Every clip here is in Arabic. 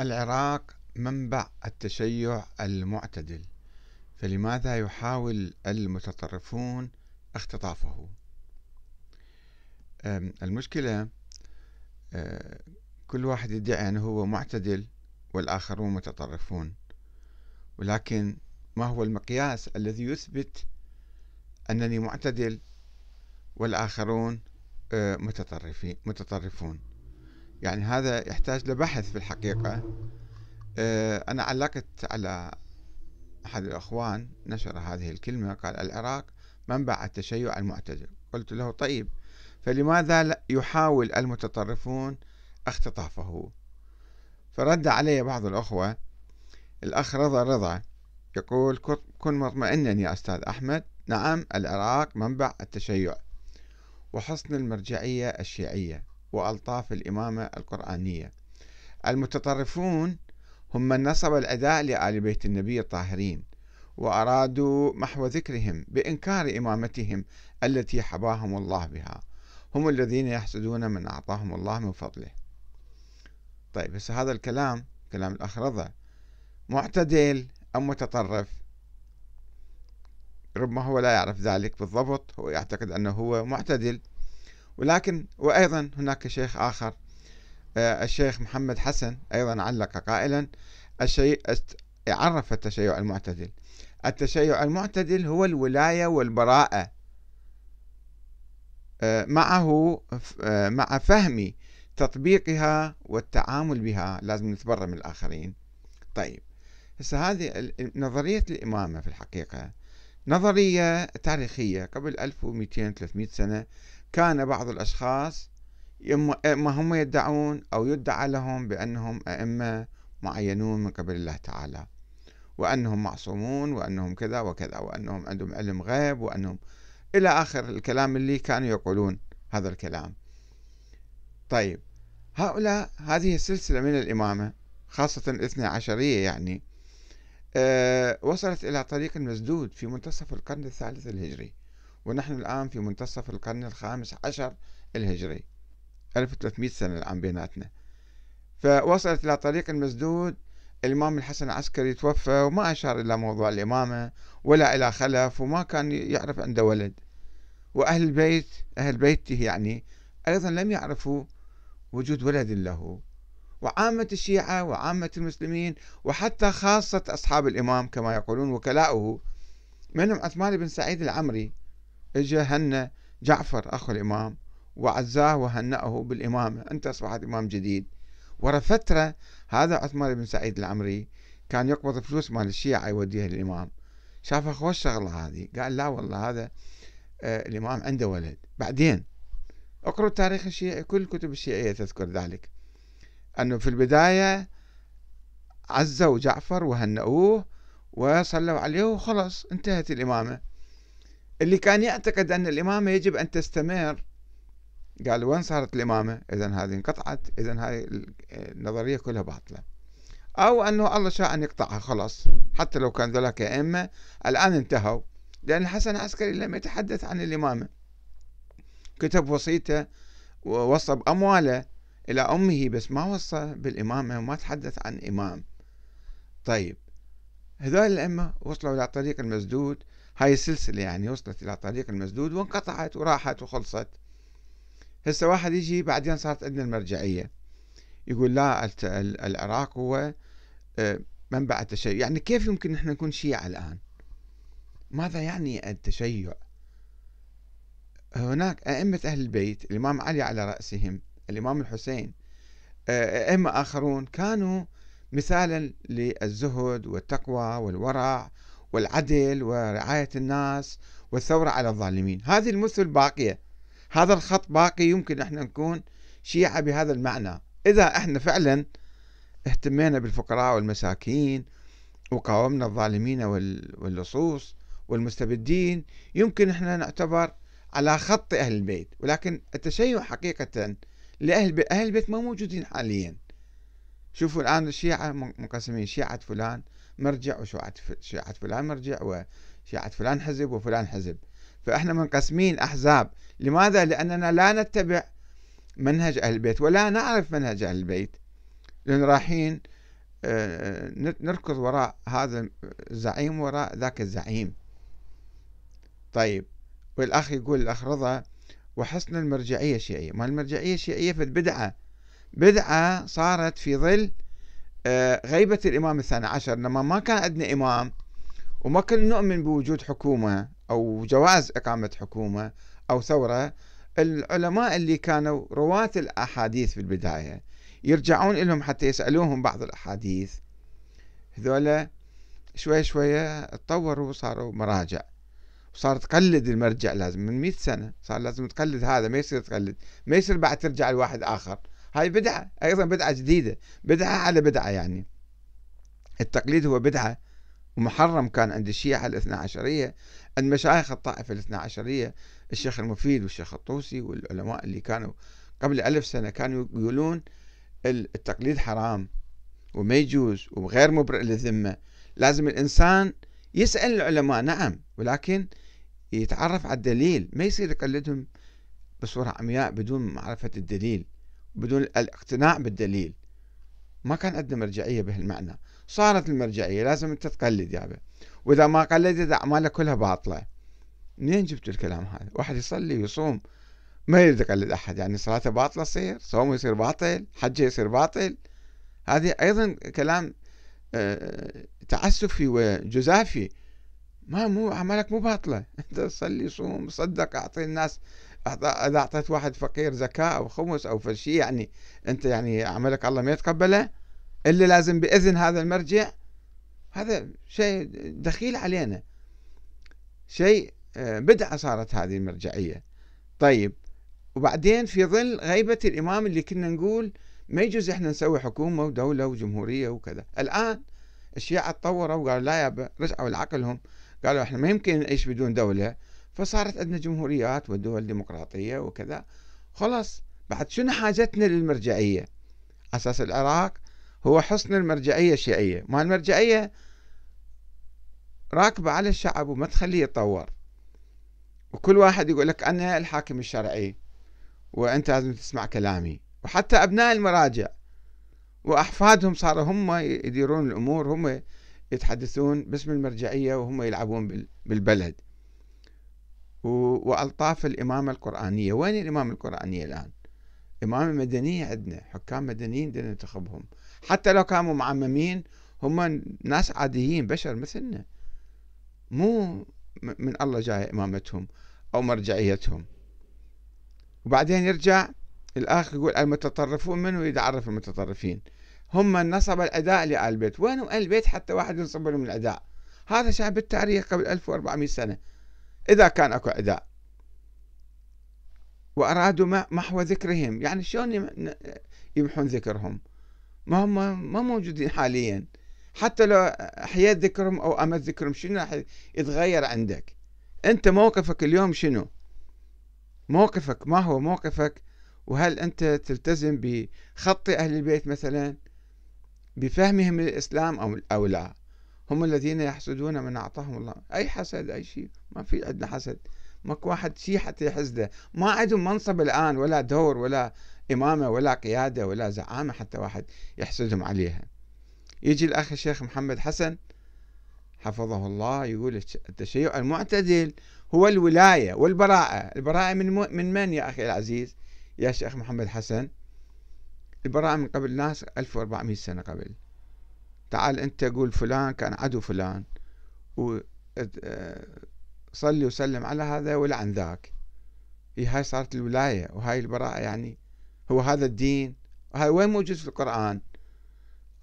العراق منبع التشيع المعتدل فلماذا يحاول المتطرفون اختطافه المشكلة أه، كل واحد يدعي أنه هو معتدل والآخرون متطرفون ولكن ما هو المقياس الذي يثبت أنني معتدل والآخرون أه، متطرفين متطرفون يعني هذا يحتاج لبحث في الحقيقة آه، أنا علقت على أحد الأخوان نشر هذه الكلمة قال العراق منبع التشيع المعتدل قلت له طيب فلماذا يحاول المتطرفون اختطافه فرد علي بعض الأخوة الأخ رضا رضا يقول كن مطمئنا يا أستاذ أحمد نعم العراق منبع التشيع وحصن المرجعية الشيعية وألطاف الإمامة القرآنية المتطرفون هم من نصب العداء لآل بيت النبي الطاهرين وأرادوا محو ذكرهم بإنكار إمامتهم التي حباهم الله بها هم الذين يحسدون من أعطاهم الله من فضله طيب هسه هذا الكلام كلام الأخ رضا معتدل أم متطرف ربما هو لا يعرف ذلك بالضبط هو يعتقد أنه هو معتدل ولكن وأيضا هناك شيخ آخر آه، الشيخ محمد حسن أيضا علق قائلا الشيء عرف التشيع المعتدل التشيع المعتدل هو الولاية والبراءة آه، معه آه، مع فهم تطبيقها والتعامل بها لازم نتبرى من الآخرين طيب هسه هذه نظرية الإمامة في الحقيقة نظرية تاريخية قبل 1200 300 سنة كان بعض الأشخاص ما هم يدعون أو يدعى لهم بأنهم أئمة معينون من قبل الله تعالى وأنهم معصومون وأنهم كذا وكذا وأنهم عندهم علم غيب وأنهم إلى آخر الكلام اللي كانوا يقولون هذا الكلام طيب هؤلاء هذه السلسلة من الإمامة خاصة الاثنى عشرية يعني أه وصلت إلى طريق مسدود في منتصف القرن الثالث الهجري ونحن الآن في منتصف القرن الخامس عشر الهجري 1300 سنة الآن بيناتنا فوصلت إلى طريق المسدود الإمام الحسن العسكري توفى وما أشار إلى موضوع الإمامة ولا إلى خلف وما كان يعرف عنده ولد وأهل البيت أهل بيته يعني أيضا لم يعرفوا وجود ولد له وعامة الشيعة وعامة المسلمين وحتى خاصة أصحاب الإمام كما يقولون وكلاؤه منهم عثمان بن سعيد العمري اجى هنى جعفر اخو الامام وعزاه وهنأه بالامامه انت اصبحت امام جديد ورا فتره هذا عثمان بن سعيد العمري كان يقبض فلوس مال الشيعه يوديها للامام شاف خوش الشغلة هذه قال لا والله هذا آه الامام عنده ولد بعدين اقرأ تاريخ الشيعي كل الكتب الشيعيه تذكر ذلك انه في البدايه عزوا جعفر وهنأوه وصلوا عليه وخلص انتهت الامامه اللي كان يعتقد أن الإمامة يجب أن تستمر قال وين صارت الإمامة إذا هذه انقطعت إذا هذه النظرية كلها باطلة أو أنه الله شاء أن يقطعها خلاص حتى لو كان ذلك أئمة الآن انتهوا لأن الحسن العسكري لم يتحدث عن الإمامة كتب وصيته ووصب أمواله إلى أمه بس ما وصى بالإمامة وما تحدث عن إمام طيب هذول الأئمة وصلوا إلى طريق المسدود هاي السلسلة يعني وصلت إلى طريق المسدود وانقطعت وراحت وخلصت هسه واحد يجي بعدين صارت عندنا المرجعية يقول لا العراق هو آه، منبع التشيع يعني كيف يمكن نحن نكون شيعة الآن ماذا يعني التشيع هناك أئمة أهل البيت الإمام علي على رأسهم الإمام الحسين آه، أئمة آخرون كانوا مثالا للزهد والتقوى والورع والعدل ورعاية الناس والثورة على الظالمين هذه المثل باقية هذا الخط باقي يمكن احنا نكون شيعة بهذا المعنى إذا احنا فعلا اهتمينا بالفقراء والمساكين وقاومنا الظالمين واللصوص والمستبدين يمكن احنا نعتبر على خط أهل البيت ولكن التشيع حقيقة لأهل أهل البيت ما موجودين حالياً شوفوا الآن الشيعة منقسمين شيعة فلان مرجع وشيعة فلان مرجع وشيعة فلان حزب وفلان حزب فإحنا منقسمين أحزاب لماذا؟ لأننا لا نتبع منهج أهل البيت ولا نعرف منهج أهل البيت لأن رايحين آه، نركض وراء هذا الزعيم وراء ذاك الزعيم طيب والأخ يقول الأخ رضا وحسن المرجعية الشيعية ما المرجعية الشيعية في البدعة بدعة صارت في ظل آه، غيبة الإمام الثاني عشر لما ما كان عندنا إمام وما كنا نؤمن بوجود حكومة أو جواز إقامة حكومة أو ثورة العلماء اللي كانوا رواة الأحاديث في البداية يرجعون لهم حتى يسألوهم بعض الأحاديث هذولا شوية شوية تطوروا وصاروا مراجع صار تقلد المرجع لازم من مئة سنة صار لازم تقلد هذا ما يصير تقلد ما يصير بعد ترجع لواحد آخر هاي بدعة أيضا بدعة جديدة بدعة على بدعة يعني التقليد هو بدعة ومحرم كان عند الشيعة الاثنى عشرية عند مشايخ الطائفة الاثنى عشرية الشيخ المفيد والشيخ الطوسي والعلماء اللي كانوا قبل ألف سنة كانوا يقولون التقليد حرام وما يجوز وغير مبرئ للذمة لازم الإنسان يسأل العلماء نعم ولكن يتعرف على الدليل ما يصير يقلدهم بصورة عمياء بدون معرفة الدليل بدون الاقتناع بالدليل ما كان عندنا مرجعية بهالمعنى صارت المرجعية لازم أنت تقلد يابا وإذا ما قلدت أعمالك كلها باطلة منين جبت الكلام هذا واحد يصلي ويصوم ما يريد يقلد أحد يعني صلاته باطلة تصير صومه يصير باطل حجه يصير باطل هذه أيضا كلام آه، تعسفي وجزافي ما مو أعمالك مو باطلة أنت صلي صوم صدق أعطي الناس اذا اعطيت واحد فقير زكاه او خمس او فشي يعني انت يعني عملك الله ما يتقبله الا لازم باذن هذا المرجع هذا شيء دخيل علينا شيء آه، بدعه صارت هذه المرجعيه طيب وبعدين في ظل غيبه الامام اللي كنا نقول ما يجوز احنا نسوي حكومه ودوله وجمهوريه وكذا الان الشيعه تطوروا وقالوا لا يا رجعوا لعقلهم قالوا احنا ما يمكن نعيش بدون دوله فصارت عندنا جمهوريات ودول ديمقراطية وكذا خلاص بعد شنو حاجتنا للمرجعية أساس العراق هو حصن المرجعية الشيعية ما المرجعية راكبة على الشعب وما تخليه يتطور وكل واحد يقول لك أنا الحاكم الشرعي وأنت لازم تسمع كلامي وحتى أبناء المراجع وأحفادهم صاروا هم يديرون الأمور هم يتحدثون باسم المرجعية وهم يلعبون بالبلد وألطاف الإمامة القرآنية وين الإمامة القرآنية الآن إمامة مدنية عندنا حكام مدنيين بدنا ننتخبهم حتى لو كانوا معممين هم ناس عاديين بشر مثلنا مو من الله جاية إمامتهم أو مرجعيتهم وبعدين يرجع الأخ يقول المتطرفون منو يتعرف المتطرفين هم نصب الأداء لآل البيت وين آل البيت حتى واحد ينصب لهم الأداء هذا شعب التاريخ قبل 1400 سنة إذا كان أكو عداء وأرادوا محو ذكرهم يعني شلون يمحون ذكرهم ما هم ما موجودين حاليا حتى لو أحييت ذكرهم أو أمت ذكرهم شنو راح يتغير عندك أنت موقفك اليوم شنو موقفك ما هو موقفك وهل أنت تلتزم بخط أهل البيت مثلا بفهمهم للإسلام أو لا هم الذين يحسدون من أعطاهم الله أي حسد أي شيء ما في عندنا حسد ماكو واحد شيء حتى يحسده ما عندهم منصب الآن ولا دور ولا إمامة ولا قيادة ولا زعامة حتى واحد يحسدهم عليها يجي الأخ الشيخ محمد حسن حفظه الله يقول التشيع المعتدل هو الولاية والبراءة البراءة من من من يا أخي العزيز يا شيخ محمد حسن البراءة من قبل ناس 1400 سنة قبل تعال أنت قول فلان كان عدو فلان وصلي آه، وسلم على هذا ولعن ذاك هي إيه، هاي صارت الولاية وهاي البراءة يعني هو هذا الدين هاي وين موجود في القرآن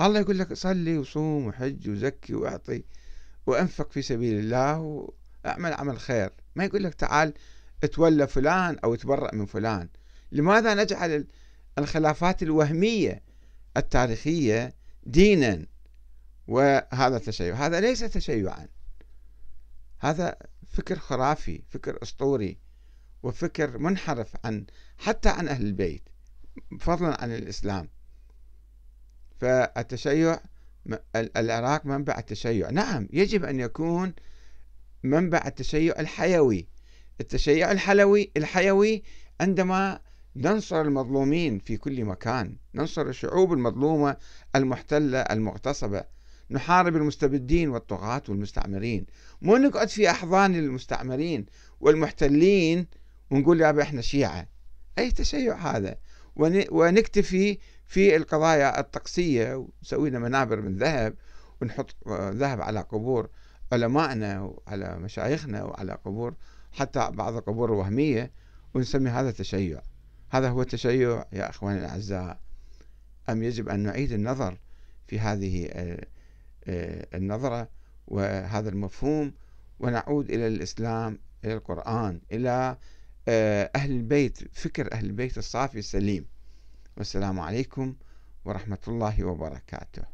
الله يقول لك صلي وصوم وحج وزكي واعطي وانفق في سبيل الله واعمل عمل خير ما يقول لك تعال تولى فلان او تبرأ من فلان لماذا نجعل الخلافات الوهمية التاريخية دينا وهذا تشيع هذا ليس تشيعا هذا فكر خرافي فكر أسطوري وفكر منحرف عن حتى عن أهل البيت فضلا عن الإسلام فالتشيع العراق منبع التشيع نعم يجب أن يكون منبع التشيع الحيوي التشيع الحلوي الحيوي عندما ننصر المظلومين في كل مكان ننصر الشعوب المظلومة المحتلة المغتصبة نحارب المستبدين والطغاة والمستعمرين مو نقعد في أحضان المستعمرين والمحتلين ونقول يابا احنا شيعة أي تشيع هذا ونكتفي في القضايا الطقسية ونسوي لنا منابر من ذهب ونحط آه، ذهب على قبور علمائنا وعلى مشايخنا وعلى قبور حتى بعض القبور الوهمية ونسمي هذا تشيع هذا هو التشيع يا أخواني الأعزاء أم يجب أن نعيد النظر في هذه آه، آه، النظرة وهذا المفهوم ونعود إلى الإسلام إلى القرآن إلى آه، أهل البيت فكر أهل البيت الصافي السليم والسلام عليكم ورحمة الله وبركاته